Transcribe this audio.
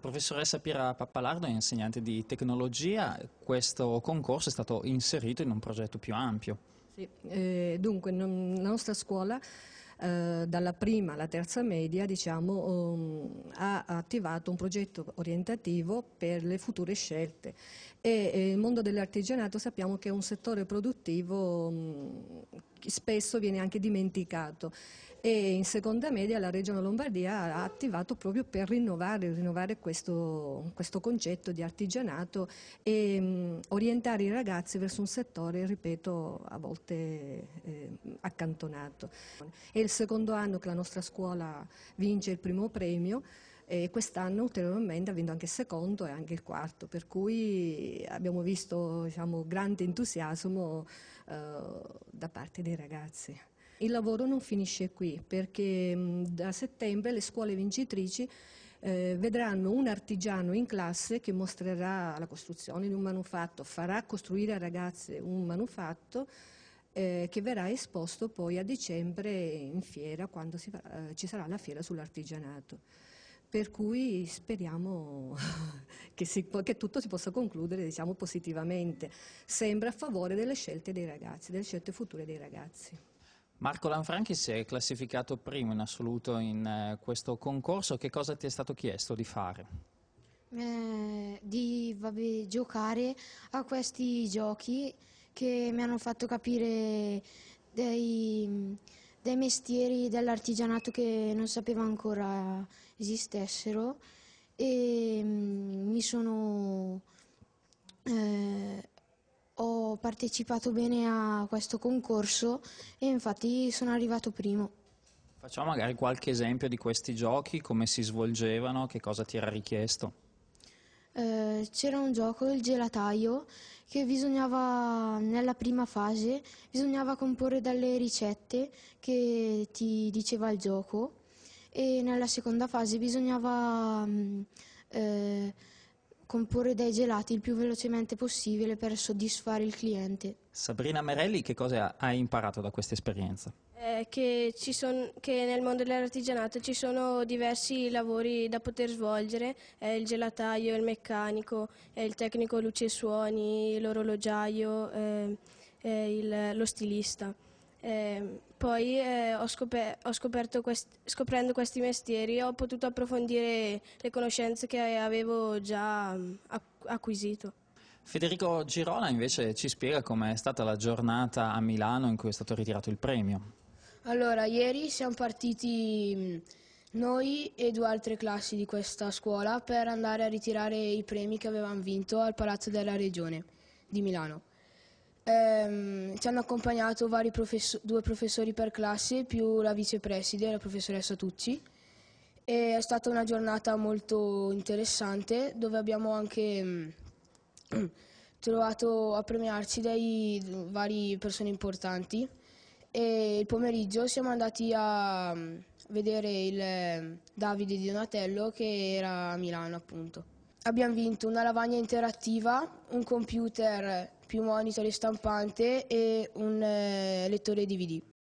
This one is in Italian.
La professoressa Piera Pappalardo è insegnante di tecnologia, questo concorso è stato inserito in un progetto più ampio. Sì, eh, dunque, non, la nostra scuola eh, dalla prima alla terza media diciamo, um, ha attivato un progetto orientativo per le future scelte e, e eh, il mondo dell'artigianato sappiamo che è un settore produttivo um, spesso viene anche dimenticato e in seconda media la Regione Lombardia ha attivato proprio per rinnovare, rinnovare questo, questo, concetto di artigianato e mh, mm, orientare i ragazzi verso un settore, ripeto, a volte eh, accantonato. È il secondo anno che la nostra scuola vince il primo premio, e quest'anno ulteriormente ha vinto anche il secondo e anche il quarto, per cui abbiamo visto diciamo, grande entusiasmo eh, da parte dei ragazzi. Il lavoro non finisce qui perché mh, mm, da settembre le scuole vincitrici eh, vedranno un artigiano in classe che mostrerà la costruzione di un manufatto, farà costruire a ragazze un manufatto eh, che verrà esposto poi a dicembre in fiera quando si, eh, ci sarà la fiera sull'artigianato. Per cui speriamo che, si, che, tutto si possa concludere diciamo, positivamente, sempre a favore delle scelte dei ragazzi, delle scelte future dei ragazzi. Marco Lanfranchi si è classificato primo in assoluto in eh, questo concorso, che cosa ti è stato chiesto di fare? Eh, di vabbè, giocare a questi giochi che mi hanno fatto capire dei dei mestieri dell'artigianato che non sapevo ancora esistessero e mm, mi sono... Eh, ho partecipato bene a questo concorso e infatti sono arrivato primo. Facciamo magari qualche esempio di questi giochi, come si svolgevano, che cosa ti era richiesto? Eh, c'era un gioco, il gelataio, che bisognava, nella prima fase, bisognava comporre delle ricette che ti diceva il gioco e nella seconda fase bisognava... Mh, mm, eh, comporre dei gelati il più velocemente possibile per soddisfare il cliente. Sabrina Merelli, che cosa hai imparato da questa esperienza? Eh, che, son, che, nel mondo dell'artigianato ci sono diversi lavori da poter svolgere, eh, il gelataio, il meccanico, eh, il tecnico luci e suoni, l'orologiaio, eh, il, lo stilista. Ehm, poi eh, ho scop- ho quest- scoprendo questi mestieri ho potuto approfondire le conoscenze che avevo già mm, ac- acquisito. Federico Girola invece ci spiega com'è stata la giornata a Milano in cui è stato ritirato il premio. Allora, ieri siamo partiti mm, noi e due altre classi di questa scuola per andare a ritirare i premi che avevamo vinto al Palazzo della Regione di Milano ehm, ci hanno accompagnato professo- due professori per classe più la vicepreside, la professoressa Tucci. E è stata una giornata molto interessante dove abbiamo anche ehm, trovato a premiarci dai vari persone importanti e il pomeriggio siamo andati a ehm, vedere il ehm, Davide di Donatello che era a Milano appunto abbiamo vinto una lavagna interattiva, un computer più monitor e stampante e un eh, lettore DVD.